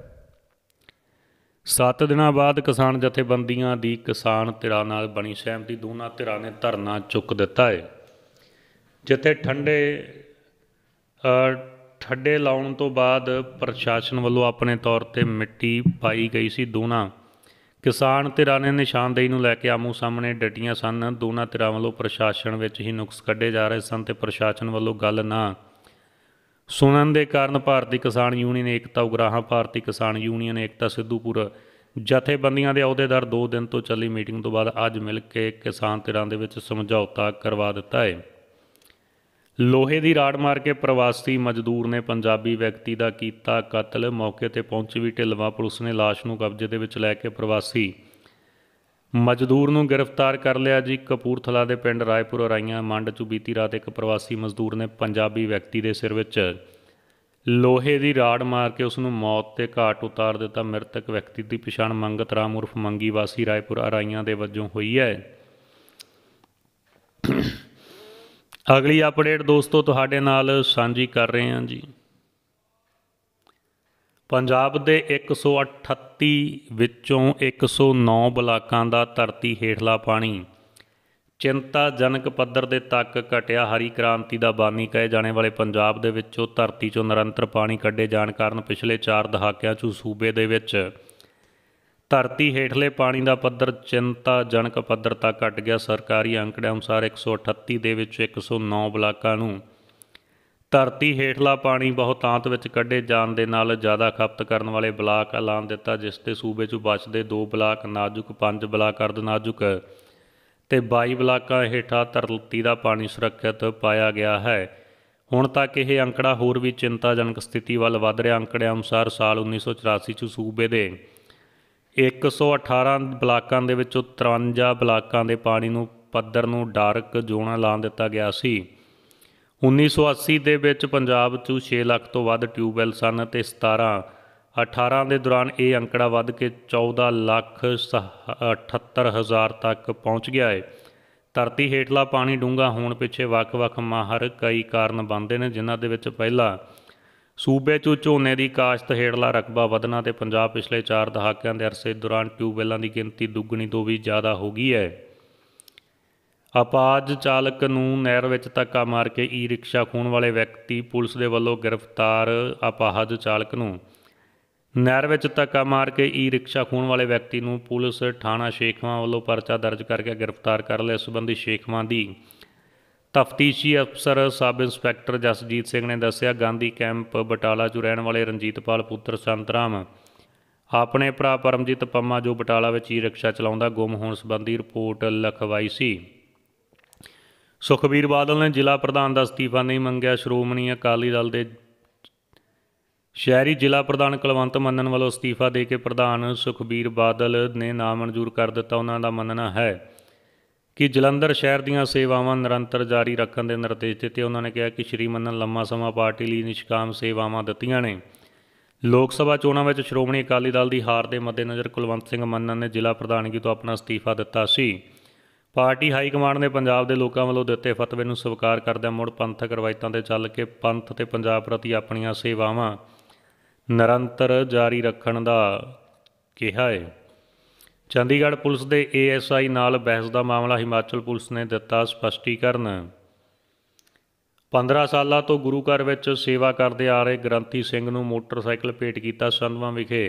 7 ਦਿਨਾਂ ਬਾਅਦ ਕਿਸਾਨ ਜਥੇਬੰਦੀਆਂ ਦੀ ਕਿਸਾਨ ਧਿਰਾਂ ਨਾਲ ਬਣੀ ਸਹਿਮਤੀ ਦੋਨਾਂ ਧਿਰਾਂ ਨੇ ਧਰਨਾ ਚੁੱਕ ਦਿੱਤਾ ਹੈ ਜਿੱਥੇ ਠੰਡੇ ਠੱਡੇ ਲਾਉਣ ਤੋਂ ਬਾਅਦ ਪ੍ਰਸ਼ਾਸਨ ਵੱਲੋਂ ਆਪਣੇ ਤੌਰ ਤੇ ਮਿੱਟੀ ਪਾਈ ਗਈ ਸੀ ਦੋਨਾਂ ਕਿਸਾਨ ਧਿਰਾਂ ਨੇ ਨਿਸ਼ਾਨਦੇਹੀ ਨੂੰ ਲੈ ਕੇ ਆਮੂ ਸਾਹਮਣੇ ਡਟੀਆਂ ਸਨ ਦੋਨਾਂ ਧਿਰਾਂ ਵੱਲੋਂ ਪ੍ਰਸ਼ਾਸਨ ਵਿੱਚ ਹੀ ਨੁਕਸ ਕੱਢੇ ਜਾ ਰਹੇ ਸਨ ਤੇ ਪ੍ਰਸ਼ਾਸਨ ਵੱਲੋਂ ਗੱਲ ਨਾ ਸੁਣਨ ਦੇ ਕਾਰਨ ਭਾਰਤੀ ਕਿਸਾਨ ਯੂਨੀਅਨ ਏਕਤਾ ਉਗਰਾਹਾਂ ਭਾਰਤੀ ਕਿਸਾਨ ਯੂਨੀਅਨ ਏਕਤਾ ਸਿੱਧੂਪੁਰ ਜਥੇਬੰਦੀਆਂ ਦੇ ਅਹੁਦੇਦਾਰ 2 ਦਿਨ ਤੋਂ ਚੱਲੀ ਮੀਟਿੰਗ ਤੋਂ ਬਾਅਦ ਅੱਜ ਮਿਲ ਕੇ ਕਿਸਾਨ ਧਿਰਾਂ ਦੇ ਵਿੱਚ ਸਮਝੌਤਾ ਕਰਵਾ ਦਿੱਤਾ ਹੈ ਲੋਹੇ ਦੀ ਰਾੜ ਮਾਰ ਕੇ ਪ੍ਰਵਾਸੀ ਮਜ਼ਦੂਰ ਨੇ ਪੰਜਾਬੀ ਵਿਅਕਤੀ ਦਾ ਕੀਤਾ ਕਤਲ ਮੌਕੇ ਤੇ ਪਹੁੰਚੀ ਵੀ ਢਿਲਵਾ ਪੁਲਿਸ ਨੇ লাশ ਨੂੰ ਕਬਜ਼ੇ ਦੇ ਵਿੱਚ ਲੈ ਕੇ ਪ੍ਰਵਾਸੀ ਮਜ਼ਦੂਰ ਨੂੰ ਗ੍ਰਿਫਤਾਰ ਕਰ ਲਿਆ ਜੀ ਕਪੂਰਥਲਾ ਦੇ ਪਿੰਡ ਰਾਏਪੁਰ ਰਾਈਆਂ ਮੰਡ ਚ ਬੀਤੀ ਰਾਤ ਇੱਕ ਪ੍ਰਵਾਸੀ ਮਜ਼ਦੂਰ ਨੇ ਪੰਜਾਬੀ ਵਿਅਕਤੀ ਦੇ ਸਿਰ ਵਿੱਚ ਲੋਹੇ ਦੀ ਰਾੜ ਮਾਰ ਕੇ ਉਸ ਨੂੰ ਮੌਤ ਤੇ ਘਾਟ ਉਤਾਰ ਦਿੱਤਾ ਮ੍ਰਿਤਕ ਵਿਅਕਤੀ ਦੀ ਪਛਾਣ ਮੰਗਤ ਰਾਮ ਉਰਫ ਮੰਗੀ ਵਾਸੀ ਰਾਏਪੁਰ ਰਾਈਆਂ ਦੇ ਵਜੋਂ ਹੋਈ ਹੈ ਅਗਲੀ ਅਪਡੇਟ ਦੋਸਤੋ ਤੁਹਾਡੇ ਨਾਲ ਸਾਂਝੀ ਕਰ ਰਹੇ ਹਾਂ ਜੀ ਪੰਜਾਬ ਦੇ 138 ਵਿੱਚੋਂ 109 ਬਲਾਕਾਂ ਦਾ ਧਰਤੀ ਹੇਠਲਾ ਪਾਣੀ ਚਿੰਤਾਜਨਕ ਪੱਧਰ ਦੇ ਤੱਕ ਘਟਿਆ ਹਰੀ ਕ੍ਰਾਂਤੀ ਦਾ ਬਾਨੀ ਕਹੇ ਜਾਣੇ ਵਾਲੇ ਪੰਜਾਬ ਦੇ ਵਿੱਚੋਂ ਧਰਤੀ ਚੋਂ ਨਿਰੰਤਰ ਪਾਣੀ ਕੱਢੇ ਜਾਣ ਕਾਰਨ ਪਿਛਲੇ 4 ਦਹਾਕਿਆਂ 'ਚ ਸੂਬੇ ਦੇ ਵਿੱਚ ਧਰਤੀ ਹੇਠਲੇ ਪਾਣੀ ਦਾ ਪੱਧਰ ਚਿੰਤਾਜਨਕ ਪੱਧਰ ਤੱਕ ਘਟ ਗਿਆ ਸਰਕਾਰੀ ਅੰਕੜਿਆਂ ਅਨੁਸਾਰ 138 ਦੇ ਵਿੱਚ 109 ਬਲਾਕਾਂ ਨੂੰ ਧਰਤੀ ਹੇਠਲਾ ਪਾਣੀ ਬਹੁਤਾਂਤ ਵਿੱਚ ਕੱਢੇ ਜਾਣ ਦੇ ਨਾਲ ਜ਼ਿਆਦਾ ਖਪਤ ਕਰਨ ਵਾਲੇ ਬਲਾਕ ਐਲਾਨ ਦਿੱਤਾ ਜਿਸ ਤੇ ਸੂਬੇ 'ਚ ਬਚਦੇ 2 ਬਲਾਕ ਨਾਜ਼ੁਕ 5 ਬਲਾਕ ਅਰਧ ਨਾਜ਼ੁਕ ਤੇ 22 ਬਲਾਕਾਂ ਹੇਠਾ ਧਰਤੀ ਦਾ ਪਾਣੀ ਸੁਰੱਖਿਅਤ ਪਾਇਆ ਗਿਆ ਹੈ ਹੁਣ ਤੱਕ ਇਹ ਅੰਕੜਾ ਹੋਰ ਵੀ ਚਿੰਤਾਜਨਕ ਸਥਿਤੀ ਵੱਲ ਵਧ ਰਿਹਾ ਅੰਕੜਿਆਂ ਅਨੁਸਾਰ ਸਾਲ 1984 'ਚ ਸੂਬੇ ਦੇ 118 ਬਲਾਕਾਂ ਦੇ ਵਿੱਚੋਂ 53 ਬਲਾਕਾਂ ਦੇ ਪਾਣੀ ਨੂੰ ਪੱਧਰ ਨੂੰ ਡਾਰਕ ਜ਼ੋਨਾਂ ਲਾ ਦਿੱਤਾ ਗਿਆ ਸੀ 1980 ਦੇ ਵਿੱਚ ਪੰਜਾਬ 'ਚ 6 ਲੱਖ ਤੋਂ ਵੱਧ ਟਿਊਬਵੈਲ ਸਨ ਤੇ 17 18 ਦੇ ਦੌਰਾਨ ਇਹ ਅੰਕੜਾ ਵੱਧ ਕੇ 14 ਲੱਖ 78 ਹਜ਼ਾਰ ਤੱਕ ਪਹੁੰਚ ਗਿਆ ਹੈ ਧਰਤੀ ਹੇਠਲਾ ਪਾਣੀ ਡੂੰਘਾ ਹੋਣ ਪਿੱਛੇ ਵੱਖ-ਵੱਖ ਮਾਹਰ ਕਈ ਕਾਰਨ ਬੰਦੇ ਨੇ ਜਿਨ੍ਹਾਂ ਦੇ ਵਿੱਚ ਪਹਿਲਾ ਸੂਬੇ 'ਚ ਝੋਨੇ ਦੀ ਕਾਸ਼ਤ ਹੇੜਲਾ ਰਕਬਾ ਵਧਣਾ ਤੇ ਪੰਜਾਬ ਪਿਛਲੇ 4 ਦਹਾਕਿਆਂ ਦੇ ਅਰਸੇ ਦੌਰਾਨ ਟਿਊਬਵੈਲਾਂ ਦੀ ਗਿਣਤੀ ਦੁੱਗਣੀ ਤੋਂ ਵੀ ਜ਼ਿਆਦਾ ਹੋ ਗਈ ਹੈ ਅਪਾਜ ਚਾਲਕ ਨੂੰ ਨਹਿਰ ਵਿੱਚ ਧੱਕਾ ਮਾਰ ਕੇ ਈ ਰਿਕਸ਼ਾ ਖੋਣ ਵਾਲੇ ਵਿਅਕਤੀ ਪੁਲਿਸ ਦੇ ਵੱਲੋਂ ਗ੍ਰਿਫਤਾਰ ਅਪਾਜ ਚਾਲਕ ਨੂੰ ਨਹਿਰ ਵਿੱਚ ਧੱਕਾ ਮਾਰ ਕੇ ਈ ਰਿਕਸ਼ਾ ਖੋਣ ਵਾਲੇ ਵਿਅਕਤੀ ਨੂੰ ਪੁਲਿਸ ਥਾਣਾ ਸ਼ੇਖਵਾ ਵੱਲੋਂ ਪਰਚਾ ਦਰਜ ਕਰਕੇ ਗ੍ਰਿਫਤਾਰ ਕਰ ਲਿਆ ਸਬੰਧੀ ਸ਼ੇਖਵਾ ਦੀ ਤਫਤੀਸ਼ੀ ਅਫਸਰ ਸਬ ਇੰਸਪੈਕਟਰ ਜਸਜੀਤ ਸਿੰਘ ਨੇ ਦੱਸਿਆ ਗਾਂਧੀ ਕੈਂਪ ਬਟਾਲਾ 'ਚ ਰਹਿਣ ਵਾਲੇ ਰਣਜੀਤਪਾਲ ਪੁੱਤਰ ਸੰਤਰਾਮ ਆਪਣੇ ਭਰਾ ਪਰਮਜੀਤ ਪੰਮਾ ਜੋ ਬਟਾਲਾ ਵਿੱਚ ਹੀ ਰਿਕਸ਼ਾ ਚਲਾਉਂਦਾ ਗੁੰਮ ਹੋਣ ਸੰਬੰਧੀ ਰਿਪੋਰਟ ਲਖਵਾਈ ਸੀ ਸੁਖਬੀਰ ਬਾਦਲ ਨੇ ਜ਼ਿਲ੍ਹਾ ਪ੍ਰਧਾਨ ਦਾ ਅਸਤੀਫਾ ਨਹੀਂ ਮੰਗਿਆ ਸ਼੍ਰੋਮਣੀ ਅਕਾਲੀ ਦਲ ਦੇ ਸ਼ਹਿਰੀ ਜ਼ਿਲ੍ਹਾ ਪ੍ਰਧਾਨ ਕੁਲਵੰਤ ਮੰਨਣ ਵੱਲੋਂ ਅਸਤੀਫਾ ਦੇ ਕੇ ਪ੍ਰਧਾਨ ਸੁਖਬੀਰ ਬਾਦਲ ਨੇ ਨਾਮਨਜ਼ੂਰ ਕਰ ਦਿੱਤਾ ਉਹਨਾਂ ਦਾ ਮੰਨਣਾ ਹੈ ਕਿ ਜਲੰਧਰ ਸ਼ਹਿਰ ਦੀਆਂ ਸੇਵਾਵਾਂ ਨਿਰੰਤਰ ਜਾਰੀ ਰੱਖਣ ਦੇ ਨਿਰਦੇਸ਼ ਦਿੱਤੇ ਉਹਨਾਂ ਨੇ ਕਿਹਾ ਕਿ ਸ਼੍ਰੀ ਮੰਨਨ ਲੰਮਾ ਸਮਾਂ ਪਾਰਟੀ ਲਈ ਨਿਸ਼ਕਾਮ ਸੇਵਾਵਾਂ ਦਿੱਤੀਆਂ ਨੇ ਲੋਕ ਸਭਾ ਚੋਣਾਂ ਵਿੱਚ ਸ਼੍ਰੋਮਣੀ ਅਕਾਲੀ ਦਲ ਦੀ ਹਾਰ ਦੇ ਮੱਦੇਨਜ਼ਰ ਕੁਲਵੰਤ ਸਿੰਘ ਮੰਨਨ ਨੇ ਜ਼ਿਲ੍ਹਾ ਪ੍ਰਧਾਨਗੀ ਤੋਂ ਆਪਣਾ ਅਸਤੀਫਾ ਦਿੱਤਾ ਸੀ ਪਾਰਟੀ ਹਾਈ ਕਮਾਂਡ ਨੇ ਪੰਜਾਬ ਦੇ ਲੋਕਾਂ ਵੱਲੋਂ ਦਿੱਤੇ ਫਤਵੇ ਨੂੰ ਸਵੀਕਾਰ ਕਰਦਿਆਂ ਮੁੜ ਪੰਥਕ ਰਵਾਇਤਾਂ ਤੇ ਚੱਲ ਕੇ ਪੰਥ ਤੇ ਪੰਜਾਬ ਪ੍ਰਤੀ ਆਪਣੀਆਂ ਸੇਵਾਵਾਂ ਨਿਰੰਤਰ ਜਾਰੀ ਰੱਖਣ ਦਾ ਕਿਹਾ ਹੈ ਚੰਡੀਗੜ੍ਹ ਪੁਲਿਸ ਦੇ ਏਐਸਆਈ ਨਾਲ ਬਹਿਸ ਦਾ ਮਾਮਲਾ ਹਿਮਾਚਲ ਪੁਲਿਸ ਨੇ ਦਿੱਤਾ ਸਪਸ਼ਟੀਕਰਨ 15 ਸਾਲਾਂ ਤੋਂ ਗੁਰੂ ਘਰ ਵਿੱਚ ਸੇਵਾ ਕਰਦੇ ਆ ਰਹੇ ਗ੍ਰੰਥੀ ਸਿੰਘ ਨੂੰ ਮੋਟਰਸਾਈਕਲ ਭੇਟ ਕੀਤਾ ਸੰਧਵਾ ਵਿਖੇ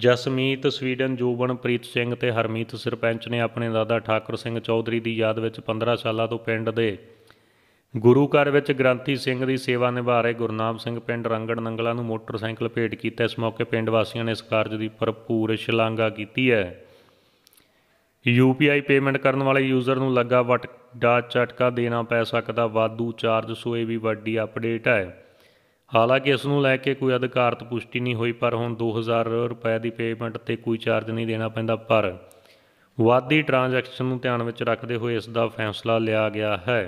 ਜਸਮੀਤ ਸਵੀਡਨ ਪ੍ਰੀਤ ਸਿੰਘ ਤੇ ਹਰਮੀਤ ਸਰਪੰਚ ਨੇ ਆਪਣੇ ਦਾਦਾ ਠਾਕੁਰ ਸਿੰਘ ਚੌਧਰੀ ਦੀ ਯਾਦ ਵਿੱਚ 15 ਸਾਲਾਂ ਤੋਂ ਪਿੰਡ ਦੇ ਗੁਰੂ ਘਰ ਵਿੱਚ ਗ੍ਰੰਥੀ ਸਿੰਘ ਦੀ ਸੇਵਾ ਨਿਭਾ ਰਹੇ ਗੁਰਨਾਮ ਸਿੰਘ ਪਿੰਡ ਰੰਗੜ ਨੰਗਲਾ ਨੂੰ ਮੋਟਰਸਾਈਕਲ ਭੇਟ ਕੀਤਾ ਇਸ ਮੌਕੇ ਪਿੰਡ ਵਾਸੀਆਂ ਨੇ ਇਸ ਕਾਰਜ ਦੀ ਭਰਪੂਰ ਸ਼ਲਾਘਾ ਕੀਤੀ ਹੈ ਯੂਪੀਆਈ ਪੇਮੈਂਟ ਕਰਨ ਵਾਲੇ ਯੂਜ਼ਰ ਨੂੰ ਲੱਗਾ ਵਟ ਦਾ ਝਟਕਾ ਦੇਣਾ ਪੈ ਸਕਦਾ ਵਾਧੂ ਚਾਰਜ ਸੋ ਇਹ ਵੀ ਵੱਡੀ ਅਪਡੇਟ ਹੈ ਹਾਲਾਂਕਿ ਇਸ ਨੂੰ ਲੈ ਕੇ ਕੋਈ ਅਧਿਕਾਰਤ ਪੁਸ਼ਟੀ ਨਹੀਂ ਹੋਈ ਪਰ ਹੁਣ 2000 ਰੁਪਏ ਦੀ ਪੇਮੈਂਟ ਤੇ ਕੋਈ ਚਾਰਜ ਨਹੀਂ ਦੇਣਾ ਪੈਂਦਾ ਪਰ ਵਾਧੀ ਟ੍ਰਾਂਜੈਕਸ਼ਨ ਨੂੰ ਧਿਆਨ ਵਿੱਚ ਰੱਖਦੇ ਹੋਏ ਇਸ ਦਾ ਫੈਸਲਾ ਲਿਆ ਗਿਆ ਹੈ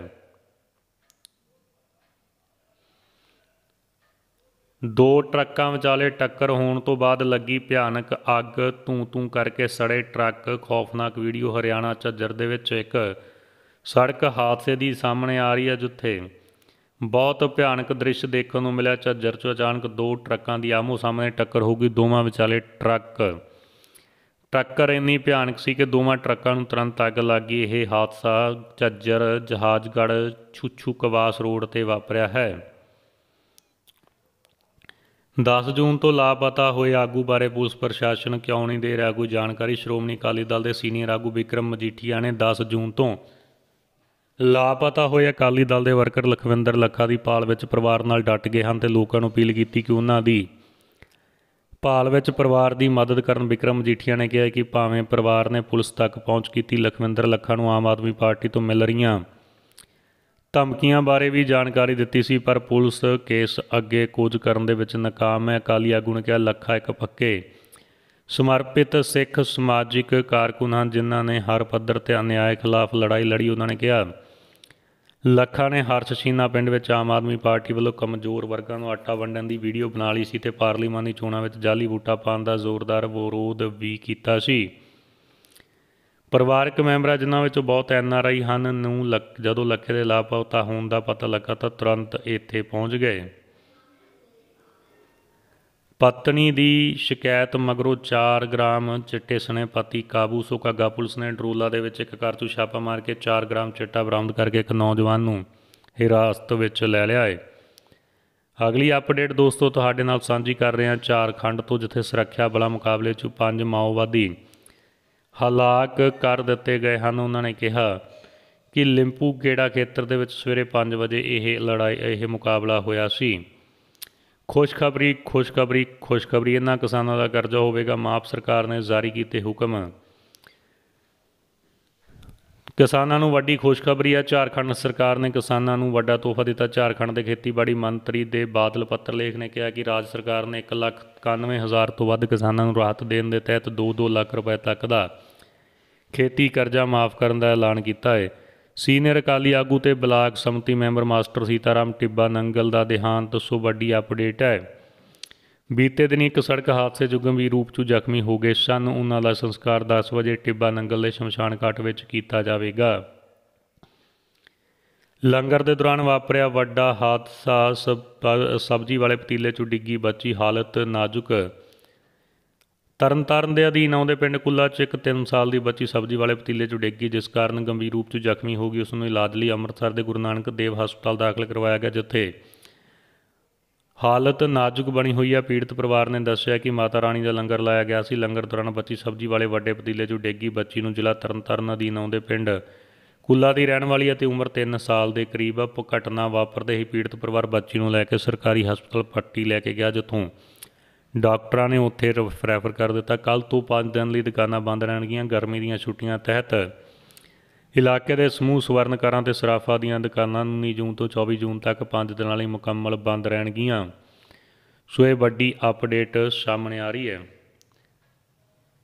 ਦੋ ਟਰੱਕਾਂ ਵਿਚਾਲੇ ਟੱਕਰ ਹੋਣ ਤੋਂ ਬਾਅਦ ਲੱਗੀ ਭਿਆਨਕ ਅੱਗ ਤੂੰ ਤੂੰ ਕਰਕੇ ਸੜੇ ਟਰੱਕ ਖੌਫਨਾਕ ਵੀਡੀਓ ਹਰਿਆਣਾ ਚੱਜਰ ਦੇ ਵਿੱਚ ਇੱਕ ਸੜਕ ਹਾਦਸੇ ਦੀ ਸਾਹਮਣੇ ਆ ਰਹੀ ਹੈ ਜਿੱਥੇ ਬਹੁਤ ਭਿਆਨਕ ਦ੍ਰਿਸ਼ ਦੇਖਣ ਨੂੰ ਮਿਲਿਆ ਚੱਜਰ 'ਚ ਅਚਾਨਕ ਦੋ ਟਰੱਕਾਂ ਦੀ ਆਮੋ ਸਾਹਮਣੇ ਟੱਕਰ ਹੋ ਗਈ ਦੋਵਾਂ ਵਿਚਾਲੇ ਟਰੱਕ ਟੱਕਰ ਇੰਨੀ ਭਿਆਨਕ ਸੀ ਕਿ ਦੋਵਾਂ ਟਰੱਕਾਂ ਨੂੰ ਤੁਰੰਤ ਅੱਗ ਲੱਗ ਗਈ ਇਹ ਹਾਦਸਾ ਚੱਜਰ ਜਹਾਜਗੜ ਛੁੱਛੂ ਕਵਾਸ ਰੋਡ ਤੇ ਵਾਪਰਿਆ ਹੈ 10 ਜੂਨ ਤੋਂ ਲਾਪਤਾ ਹੋਏ ਆਗੂ ਬਾਰੇ ਪੁਲਿਸ ਪ੍ਰਸ਼ਾਸਨ ਕਿਉਂ ਨਹੀਂ ਦੇ ਰਿਹਾ ਕੋਈ ਜਾਣਕਾਰੀ ਸ਼੍ਰੋਮਣੀ ਅਕਾਲੀ ਦਲ ਦੇ ਸੀਨੀਅਰ ਆਗੂ ਵਿਕਰਮ ਮਜੀਠੀਆ ਨੇ 10 ਜੂਨ ਤੋਂ ਲਾਪਤਾ ਹੋਏ ਅਕਾਲੀ ਦਲ ਦੇ ਵਰਕਰ ਲਖਵਿੰਦਰ ਲੱਖਾ ਦੀ ਪਾਲ ਵਿੱਚ ਪਰਿਵਾਰ ਨਾਲ ਡਟ ਗਏ ਹਨ ਤੇ ਲੋਕਾਂ ਨੂੰ ਅਪੀਲ ਕੀਤੀ ਕਿ ਉਹਨਾਂ ਦੀ ਪਾਲ ਵਿੱਚ ਪਰਿਵਾਰ ਦੀ ਮਦਦ ਕਰਨ ਵਿਕਰਮ ਮਜੀਠੀਆ ਨੇ ਕਿਹਾ ਕਿ ਭਾਵੇਂ ਪਰਿਵਾਰ ਨੇ ਪੁਲਿਸ ਤੱਕ ਪਹੁੰਚ ਕੀਤੀ ਲਖਵਿੰਦਰ ਲੱਖਾ ਨੂੰ ਆਮ ਆਦਮੀ ਪਾਰਟੀ ਤੋਂ ਮਿਲ ਰਹੀਆਂ ਧਮਕੀਆਂ ਬਾਰੇ ਵੀ ਜਾਣਕਾਰੀ ਦਿੱਤੀ ਸੀ ਪਰ ਪੁਲਿਸ ਕੇਸ ਅੱਗੇ ਕੁਝ ਕਰਨ ਦੇ ਵਿੱਚ ਨਾਕਾਮ ਹੈ ਅਕਾਲੀ ਆਗੂ ਨੇ ਕਿਹਾ ਲੱਖਾ ਇੱਕ ਪੱਕੇ ਸਮਰਪਿਤ ਸਿੱਖ ਸਮਾਜਿਕ ਕਾਰਕੁਨ ਹਨ ਜਿਨ੍ਹਾਂ ਨੇ ਹਰ ਪੱਧਰ ਤੇ ਅਨਿਆਏ ਖਿਲਾਫ ਲੜਾਈ ਲੜੀ ਉਹਨਾਂ ਨੇ ਕਿਹਾ ਲੱਖਾ ਨੇ ਹਰਸ਼ਸ਼ੀਨਾ ਪਿੰਡ ਵਿੱਚ ਆਮ ਆਦਮੀ ਪਾਰਟੀ ਵੱਲੋਂ ਕਮਜ਼ੋਰ ਵਰਗਾਂ ਨੂੰ ਆਟਾ ਵੰਡਣ ਦੀ ਵੀਡੀਓ ਬਣਾ ਲਈ ਸੀ ਤੇ ਪਾਰਲੀਮਾਨੀ ਚੋਣਾਂ ਵਿੱਚ ਜਾਲੀ ਵੋਟਾਂ ਪਾਉਣ ਦਾ ਜ਼ੋਰਦਾਰ ਵਿਰੋਧ ਵੀ ਕੀਤਾ ਸੀ ਪਰਿਵਾਰਕ ਮੈਂਬਰਾਂ ਜਿਨ੍ਹਾਂ ਵਿੱਚੋਂ ਬਹੁਤ ਐਨ ਆਰ ਆਈ ਹਨ ਨੂੰ ਜਦੋਂ ਲੱਖੇ ਦੇ ਲਾਪਤਾ ਹੋਣ ਦਾ ਪਤਾ ਲੱਗਾ ਤਾਂ ਤੁਰੰਤ ਇੱਥੇ ਪਹੁੰਚ ਗਏ ਪਤਨੀ ਦੀ ਸ਼ਿਕਾਇਤ ਮਗਰੋਂ 4 ਗ੍ਰਾਮ ਚਿੱਟੇ ਸਨੇ ਪਤੀ ਕਾਬੂ ਸੋ ਕਾਗਾ ਪੁਲਿਸ ਨੇ ਡਰੂਲਾ ਦੇ ਵਿੱਚ ਇੱਕ ਕਾਰਤੂ ਛਾਪਾ ਮਾਰ ਕੇ 4 ਗ੍ਰਾਮ ਚਿੱਟਾ ਬਰਾਮਦ ਕਰਕੇ ਇੱਕ ਨੌਜਵਾਨ ਨੂੰ ਹਿਰਾਸਤ ਵਿੱਚ ਲੈ ਲਿਆ ਹੈ ਅਗਲੀ ਅਪਡੇਟ ਦੋਸਤੋ ਤੁਹਾਡੇ ਨਾਲ ਸਾਂਝੀ ਕਰ ਰਹੇ ਹਾਂ ਚਾਰਖੰਡ ਤੋਂ ਜਿੱਥੇ ਸੁਰੱਖਿਆ ਬਲਾਂ ਮੁਕਾਬਲੇ 'ਚ ਪੰਜ ਮਾਓਵਾਦੀ ਹਲਾਕ ਕਰ ਦਿੱਤੇ ਗਏ ਹਨ ਉਹਨਾਂ ਨੇ ਕਿਹਾ ਕਿ ਲਿੰਪੂ ਕਿਹੜਾ ਖੇਤਰ ਦੇ ਵਿੱਚ ਸਵੇਰੇ 5 ਵਜੇ ਇਹ ਲੜਾਈ ਇਹ ਮੁਕਾਬਲਾ ਹੋਇਆ ਸੀ ਖੁਸ਼ਖਬਰੀ ਖੁਸ਼ਖਬਰੀ ਖੁਸ਼ਖਬਰੀ ਇਹਨਾਂ ਕਿਸਾਨਾਂ ਦਾ ਕਰਜ਼ਾ ਹੋਵੇਗਾ ਮਾਫ ਸਰਕਾਰ ਨੇ ਜਾਰੀ ਕੀਤੇ ਹੁਕਮ ਕਿਸਾਨਾਂ ਨੂੰ ਵੱਡੀ ਖੁਸ਼ਖਬਰੀ ਹੈ ਝਾਰਖੰਡ ਸਰਕਾਰ ਨੇ ਕਿਸਾਨਾਂ ਨੂੰ ਵੱਡਾ ਤੋਹਫਾ ਦਿੱਤਾ ਝਾਰਖੰਡ ਦੇ ਖੇਤੀਬਾੜੀ ਮੰਤਰੀ ਦੇ ਬਾਦਲ ਪੱਤਰ ਲੇਖ ਨੇ ਕਿਹਾ ਕਿ ਰਾਜ ਸਰਕਾਰ ਨੇ 91000 ਤੋਂ ਵੱਧ ਕਿਸਾਨਾਂ ਨੂੰ ਰਾਹਤ ਦੇਣ ਦੇ ਤਹਿਤ 2-2 ਲੱਖ ਰੁਪਏ ਤੱਕ ਦਾ ਖੇਤੀ ਕਰਜ਼ਾ ਮਾਫ ਕਰਨ ਦਾ ਐਲਾਨ ਕੀਤਾ ਹੈ ਸੀਨੀਅਰ ਅਕਾਲੀ ਆਗੂ ਤੇ ਬਲਾਕ ਸਮਤੀ ਮੈਂਬਰ ਮਾਸਟਰ ਸੀਤਾਰਾਮ ਟਿੱਬਾ ਨੰਗਲ ਦਾ ਦੇਹਾਂਤ ਸੋ ਵੱਡੀ ਅਪਡੇਟ ਹੈ ਬੀਤੇ ਦਿਨੀ ਇੱਕ ਸੜਕ ਹਾਦਸੇ 'ਚ ਗੰਭੀਰ ਰੂਪ 'ਚ ਜ਼ਖਮੀ ਹੋ ਗਏ ਸਨ ਉਹਨਾਂ ਦਾ ਸੰਸਕਾਰ 10 ਵਜੇ ਟਿੱਬਾ ਨੰਗਲ ਦੇ ਸ਼ਮਸ਼ਾਨ ਘਾਟ ਵਿੱਚ ਕੀਤਾ ਜਾਵੇਗਾ ਲੰਗਰ ਦੇ ਦੌਰਾਨ ਵਾਪਰਿਆ ਵੱਡਾ ਹਾਦਸਾ ਸਬਜ਼ੀ ਵਾਲੇ ਪਤੀਲੇ 'ਚ ਡਿੱਗੀ ਬੱਚੀ ਹਾਲਤ ਨਾਜ਼ੁਕ ਤਰਨਤਾਰਨ ਦੇ ਅਧੀਨ ਆਉਂਦੇ ਪਿੰਡ ਕੁੱਲਾ 'ਚ ਇੱਕ 3 ਸਾਲ ਦੀ ਬੱਚੀ ਸਬਜ਼ੀ ਵਾਲੇ ਪਤੀਲੇ 'ਚ ਡਿੱਗੀ ਜਿਸ ਕਾਰਨ ਗੰਭੀਰ ਰੂਪ 'ਚ ਜ਼ਖਮੀ ਹੋ ਗਈ ਉਸ ਨੂੰ ਇਲਾਜ ਲਈ ਅੰਮ੍ਰਿਤਸਰ ਦੇ ਗੁਰੂ ਨਾਨਕ ਦੇਵ ਹਸਪਤਾਲ ਦਾਖਲ ਕਰਵਾਇਆ ਗਿਆ ਜਿੱਥੇ ਹਾਲਤ ਨਾਜ਼ੁਕ ਬਣੀ ਹੋਈ ਆ ਪੀੜਤ ਪਰਿਵਾਰ ਨੇ ਦੱਸਿਆ ਕਿ ਮਾਤਾ ਰਾਣੀ ਦਾ ਲੰਗਰ ਲਾਇਆ ਗਿਆ ਸੀ ਲੰਗਰ ਦੌਰਾਨ ਬੱਚੀ ਸਬਜ਼ੀ ਵਾਲੇ ਵੱਡੇ ਪਤੀਲੇ 'ਚੋਂ ਡੇਗੀ ਬੱਚੀ ਨੂੰ ਜ਼ਿਲ੍ਹਾ ਤਰਨਤਾਰਨ ਅਧੀਨ ਆਉਂਦੇ ਪਿੰਡ ਕੁੱਲਾ ਦੀ ਰਹਿਣ ਵਾਲੀ ਅਤੇ ਉਮਰ 3 ਸਾਲ ਦੇ ਕਰੀਬ ਆ ਪਕਟਨਾ ਵਾਪਰਦੇ ਹੀ ਪੀੜਤ ਪਰਿਵਾਰ ਬੱਚੀ ਨੂੰ ਲੈ ਕੇ ਸਰਕਾਰੀ ਹਸਪਤਾਲ ਪੱਟੀ ਲੈ ਕੇ ਗਿਆ ਜਿੱਥੋਂ ਡਾਕਟਰਾਂ ਨੇ ਉੱਥੇ ਰੈਫਰ ਕਰ ਦਿੱਤਾ ਕੱਲ ਤੋਂ 5 ਦਿਨ ਲਈ ਦੁਕਾਨਾਂ ਬੰਦ ਰਹਿਣਗੀਆਂ ਗਰਮੀ ਦੀਆਂ ਛੁੱਟੀਆਂ ਤਹਿਤ ਇਲਾਕੇ ਦੇ ਸਮੂਹ ਸਵਰਨਕਾਰਾਂ ਤੇ ਸਰਾਫਾ ਦੀਆਂ ਦੁਕਾਨਾਂ 19 ਜੂਨ ਤੋਂ 24 ਜੂਨ ਤੱਕ 5 ਦਿਨਾਂ ਲਈ ਮੁਕੰਮਲ ਬੰਦ ਰਹਿਣਗੀਆਂ ਸੋ ਇਹ ਵੱਡੀ ਅਪਡੇਟ ਸਾਹਮਣੇ ਆ ਰਹੀ ਹੈ